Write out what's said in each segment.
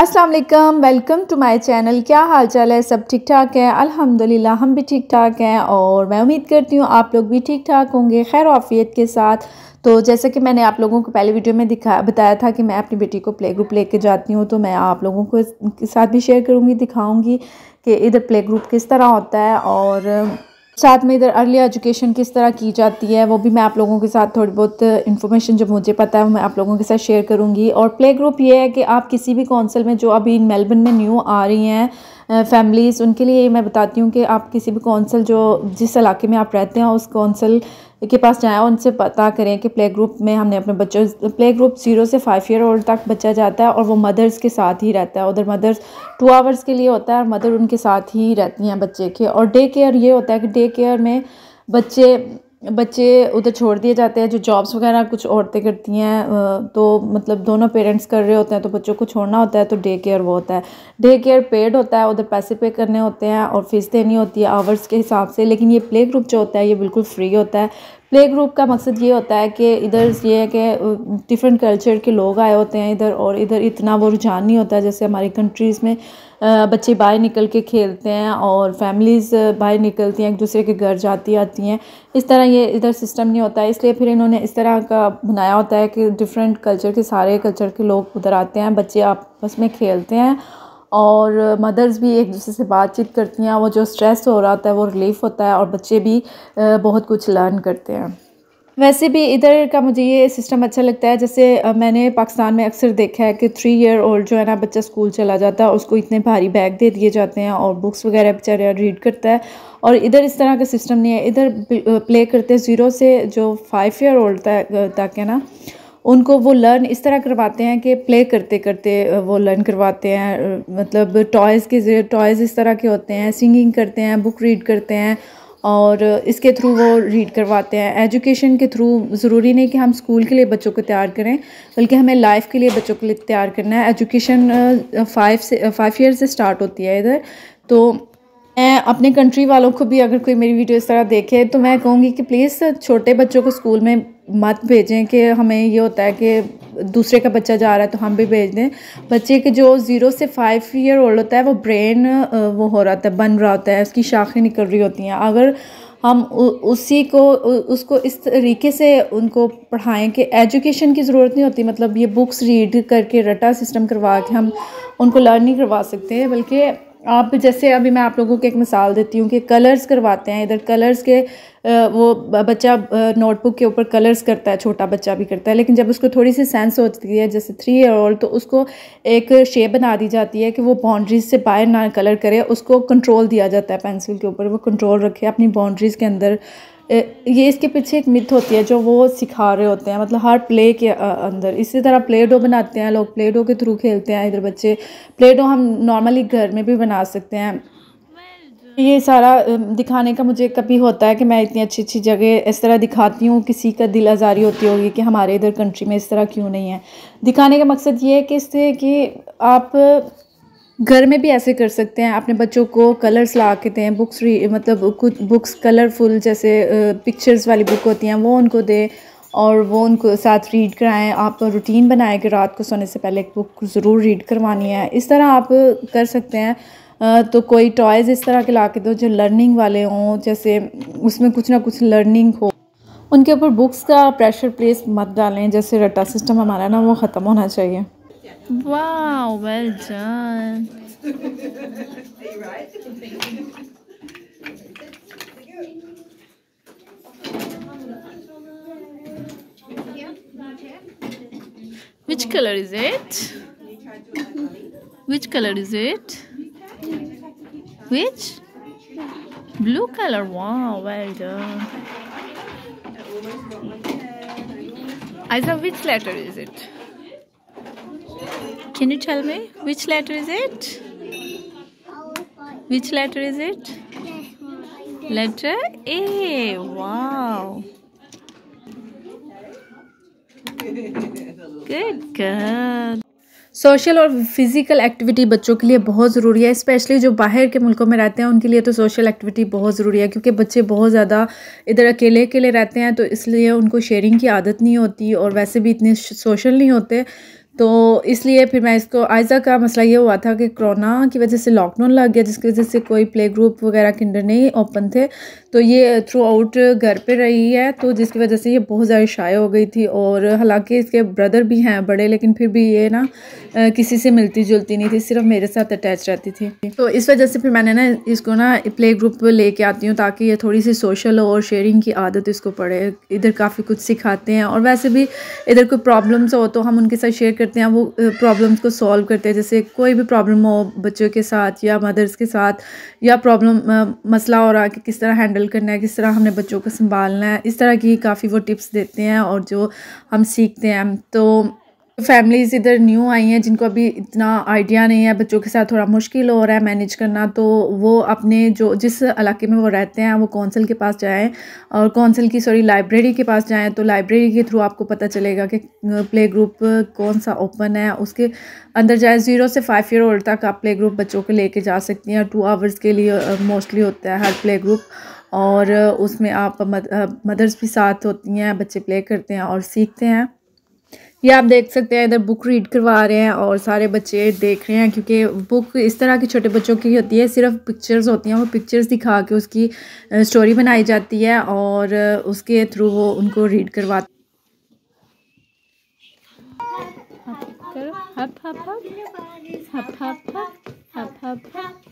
अस्सलाम वालेकुम welcome to my channel क्या हाल चाल है सब ठीक ठाक है अल्हम्दुलिल्लाह हम भी ठीक ठाक हैं और मैं उम्मीद करती हूँ आप लोग भी ठीक ठाक होंगे खैर आफियत के साथ तो जैसे कि मैंने आप लोगों को पहले वीडियो में दिखा बताया था कि मैं अपनी बेटी को प्ले ग्रुप लेके जाती हूँ तो मैं आप लोगों को साथ भी शेयर करूँगी दिखाऊँगी कि इधर प्ले ग्रुप किस तरह होता है और साथ में इधर अर्ली एजुकेशन किस तरह की जाती है वो भी मैं आप लोगों के साथ थोड़ी बहुत इन्फॉर्मेशन जो मुझे पता है वो मैं आप लोगों के साथ शेयर करूँगी और प्ले ग्रुप ये है कि आप किसी भी कौंसिल में जो अभी मेलबर्न में न्यू आ रही हैं फैमिलीज़ उनके लिए मैं बताती हूँ कि आप किसी भी कौंसल जो जिस इलाके में आप रहते हैं उस कौंसल के पास जाएँ और उनसे पता करें कि प्ले ग्रुप में हमने अपने बच्चों प्ले ग्रुप ज़ीरो से फाइव ईयर ओल्ड तक बच्चा जाता है और वो मदर्स के साथ ही रहता है उधर मदर्स टू आवर्स के लिए होता है और मदर उनके साथ ही रहती हैं बच्चे के और डे केयर ये होता है कि डे केयर में बच्चे बच्चे उधर छोड़ दिए जाते हैं जो जॉब्स वगैरह कुछ औरतें करती हैं तो मतलब दोनों पेरेंट्स कर रहे होते हैं तो बच्चों को छोड़ना होता है तो डे केयर वो होता है डे केयर पेड होता है उधर पैसे पे करने होते हैं और फीस देनी होती है आवर्स के हिसाब से लेकिन ये प्ले ग्रुप जो होता है ये बिल्कुल फ्री होता है प्ले ग्रुप का मकसद ये होता है कि इधर ये है कि डिफरेंट कल्चर के लोग आए होते हैं इधर और इधर इतना वो रुझान नहीं होता है जैसे हमारी कंट्रीज़ में बच्चे बाहर निकल के खेलते हैं और फैमिलीज़ बाहर निकलती हैं एक दूसरे के घर जाती आती हैं इस तरह ये इधर सिस्टम नहीं होता है इसलिए फिर इन्होंने इस तरह का बनाया होता है कि डिफरेंट कल्चर के सारे कल्चर के लोग उधर आते हैं बच्चे आपस में खेलते हैं और मदर्स भी एक दूसरे से बातचीत करती हैं वो जो स्ट्रेस हो रहा होता है वो रिलीफ होता है और बच्चे भी बहुत कुछ लर्न करते हैं वैसे भी इधर का मुझे ये सिस्टम अच्छा लगता है जैसे मैंने पाकिस्तान में अक्सर देखा है कि थ्री ईयर ओल्ड जो है ना बच्चा स्कूल चला जाता है उसको इतने भारी बैग दे दिए जाते हैं और बुक्स वगैरह बेचारे रीड करता है और इधर इस तरह का सिस्टम नहीं है इधर प्ले करते ज़ीरो से जो फाइव ईयर ओल्ड तक है ना उनको वो लर्न इस तरह करवाते हैं कि प्ले करते करते वो लर्न करवाते हैं मतलब टॉयज़ के टॉयज़ इस तरह के होते हैं सिंगिंग करते हैं बुक रीड करते हैं और इसके थ्रू वो रीड करवाते हैं एजुकेशन के थ्रू ज़रूरी नहीं कि हम स्कूल के लिए बच्चों को तैयार करें बल्कि हमें लाइफ के लिए बच्चों के लिए तैयार करना है एजुकेशन फाइव uh, से फाइव uh, ईयर से स्टार्ट होती है इधर तो मैं अपने कंट्री वालों को भी अगर कोई मेरी वीडियो इस तरह देखे तो मैं कहूँगी कि प्लीज़ छोटे बच्चों को स्कूल में मत भेजें कि हमें ये होता है कि दूसरे का बच्चा जा रहा है तो हम भी भेज दें बच्चे के जो ज़ीरो से फाइव ईयर ओल्ड होता है वो ब्रेन वो हो रहा था बन रहा होता है उसकी शाखें निकल रही होती हैं अगर हम उसी को उसको इस तरीके से उनको पढ़ाएं कि एजुकेशन की ज़रूरत नहीं होती मतलब ये बुक्स रीड करके रटा सिस्टम करवा के हम उनको लर्न नहीं करवा सकते बल्कि आप जैसे अभी मैं आप लोगों को एक मिसाल देती हूँ कि कलर्स करवाते हैं इधर कलर्स के वो बच्चा नोटबुक के ऊपर कलर्स करता है छोटा बच्चा भी करता है लेकिन जब उसको थोड़ी सी सेंस होती है जैसे थ्री ईयर ओल्ड तो उसको एक शेप बना दी जाती है कि वो बाउंड्रीज से बाहर ना कलर करे उसको कंट्रोल दिया जाता है पेंसिल के ऊपर वो कंट्रोल रखे अपनी बाउंड्रीज़ के अंदर ये इसके पीछे एक मिथ होती है जो वो सिखा रहे होते हैं मतलब हर प्ले के अंदर इसी तरह प्ले डो बनाते हैं लोग प्ले डो के थ्रू खेलते हैं इधर बच्चे प्ले डो हम नॉर्मली घर में भी बना सकते हैं ये सारा दिखाने का मुझे कभी होता है कि मैं इतनी अच्छी अच्छी जगह इस तरह दिखाती हूँ किसी का दिल आज़ारी होती होगी कि हमारे इधर कंट्री में इस तरह क्यों नहीं है दिखाने का मकसद ये है कि इससे कि आप घर में भी ऐसे कर सकते हैं अपने बच्चों को कलर्स ला के दें बुक्स री मतलब कुछ बुक्स कलरफुल जैसे पिक्चर्स वाली बुक होती हैं वो उनको दें और वो उनको साथ रीड कराएं आप रूटीन बनाएं कि रात को सोने से पहले एक बुक ज़रूर रीड करवानी है इस तरह आप कर सकते हैं तो कोई टॉयज़ इस तरह के ला के दो जो लर्निंग वाले हों जैसे उसमें कुछ ना कुछ लर्निंग हो उनके ऊपर बुक्स का प्रेशर प्लेस मत डालें जैसे रट्टा सिस्टम हमारा ना वो ख़त्म होना चाहिए वाह well done Which color is it? Which color is it? Which? Blue color. Wow, well done. Isa, which letter is it? Can you tell me? Which letter is it? Which letter is it? Letter A. Wow. Good girl. Social और physical activity बच्चों के लिए बहुत ज़रूरी है specially जो बाहर के मुल्कों में रहते हैं उनके लिए तो सोशल एक्टिविटी बहुत ज़रूरी है क्योंकि बच्चे बहुत ज़्यादा इधर अकेले अकेले रहते हैं तो इसलिए उनको शेयरिंग की आदत नहीं होती और वैसे भी इतने सोशल नहीं होते तो इसलिए फिर मैं इसको आयजा का मसला ये हुआ था कि कोरोना की वजह से लॉकडाउन लग गया जिसकी वजह से कोई प्ले ग्रुप वगैरह किंडर नहीं ओपन थे तो ये थ्रू आउट घर पे रही है तो जिसकी वजह से ये बहुत ज़्यादा शाये हो गई थी और हालांकि इसके ब्रदर भी हैं बड़े लेकिन फिर भी ये ना किसी से मिलती जुलती नहीं थी सिर्फ मेरे साथ अटैच रहती थी तो इस वजह से फिर मैंने ना इसको ना प्ले ग्रुप लेके आती हूँ ताकि ये थोड़ी सी सोशल हो और शेयरिंग की आदत इसको पड़े इधर काफ़ी कुछ सिखाते हैं और वैसे भी इधर कोई प्रॉब्लम्स हो तो हम उनके साथ शेयर करते हैं वो प्रॉब्लम्स को सॉल्व करते हैं जैसे कोई भी प्रॉब्लम हो बच्चों के साथ या मदर्स के साथ या प्रॉब्लम मसला हो रहा कि किस तरह हैंडल हैंडल करना है किस तरह हमने बच्चों को संभालना है इस तरह की काफ़ी वो टिप्स देते हैं और जो हम सीखते हैं तो फैमिलीज़ इधर न्यू आई हैं जिनको अभी इतना आइडिया नहीं है बच्चों के साथ थोड़ा मुश्किल हो रहा है मैनेज करना तो वो अपने जो जिस इलाके में वो रहते हैं वो कौंसिल के पास जाएं और कौंसिल की सॉरी लाइब्रेरी के पास जाएं तो लाइब्रेरी के थ्रू आपको पता चलेगा कि प्ले ग्रुप कौन सा ओपन है उसके अंदर जाए ज़ीरो से फाइव ईयर ओल्ड तक आप प्ले ग्रुप बच्चों को लेके जा सकती हैं टू आवर्स के लिए मोस्टली होता है हर प्ले ग्रुप और उसमें आप मदर्स भी साथ होती हैं बच्चे प्ले करते हैं और सीखते हैं ये आप देख सकते हैं इधर बुक रीड करवा रहे हैं और सारे बच्चे देख रहे हैं क्योंकि बुक इस तरह की छोटे बच्चों की होती है सिर्फ पिक्चर्स होती हैं वो पिक्चर्स दिखा के उसकी स्टोरी बनाई जाती है और उसके थ्रू वो उनको रीड करवाते हप हप हप हप हप हप हप हप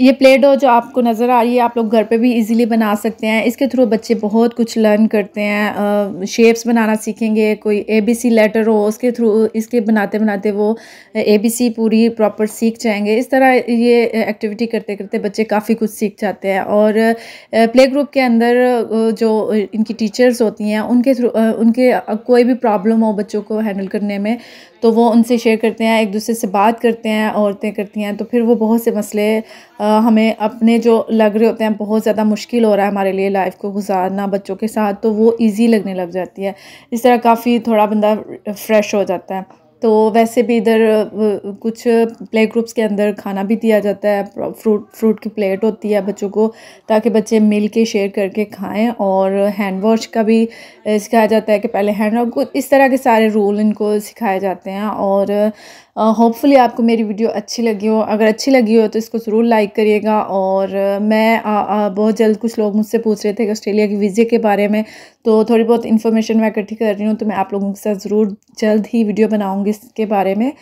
ये प्ले डो जो आपको नज़र आ रही है आप लोग घर पे भी इजीली बना सकते हैं इसके थ्रू बच्चे बहुत कुछ लर्न करते हैं शेप्स बनाना सीखेंगे कोई ए बी सी लेटर हो उसके थ्रू इसके बनाते बनाते वो ए सी पूरी प्रॉपर सीख जाएंगे इस तरह ये एक्टिविटी करते करते बच्चे काफ़ी कुछ सीख जाते हैं और प्ले ग्रुप के अंदर जो इनकी टीचर्स होती हैं उनके थ्रू उनके कोई भी प्रॉब्लम हो बच्चों को हैंडल करने में तो वो उनसे शेयर करते हैं एक दूसरे से बात करते हैं औरतें करती हैं तो फिर वो बहुत से मसले हमें अपने जो लग रहे होते हैं बहुत ज़्यादा मुश्किल हो रहा है हमारे लिए लाइफ को गुजारना बच्चों के साथ तो वो ईज़ी लगने लग जाती है इस तरह काफ़ी थोड़ा बंदा फ्रेश हो जाता है तो वैसे भी इधर कुछ प्ले ग्रुप्स के अंदर खाना भी दिया जाता है फ्रूट फ्रूट की प्लेट होती है बच्चों को ताकि बच्चे मिल के शेयर करके खाएं और हैंड वॉश का भी सिखाया जाता है कि पहले हैंड वॉश इस तरह के सारे रूल इनको सिखाए जाते हैं और होपफुली आपको मेरी वीडियो अच्छी लगी हो अगर अच्छी लगी हो तो इसको ज़रूर लाइक करिएगा और मैं आ, आ, बहुत जल्द कुछ लोग मुझसे पूछ रहे थे कि ऑस्ट्रेलिया की वीज़े के बारे में तो थोड़ी बहुत इन्फॉर्मेशन मैं इकट्ठी कर रही हूँ तो मैं आप लोगों के साथ ज़रूर जल्द ही वीडियो बनाऊँगी इसके बारे में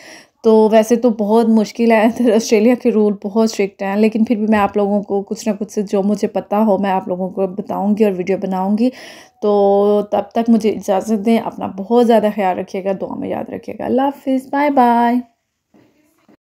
तो वैसे तो बहुत मुश्किल है इधर ऑस्ट्रेलिया के रूल बहुत स्ट्रिक्ट हैं लेकिन फिर भी मैं आप लोगों को कुछ ना कुछ जो मुझे पता हो मैं आप लोगों को बताऊंगी और वीडियो बनाऊंगी तो तब तक मुझे इजाज़त दें अपना बहुत ज़्यादा ख्याल रखिएगा दुआ में याद रखिएगा अल्लाह हाफिज़ बाय बाय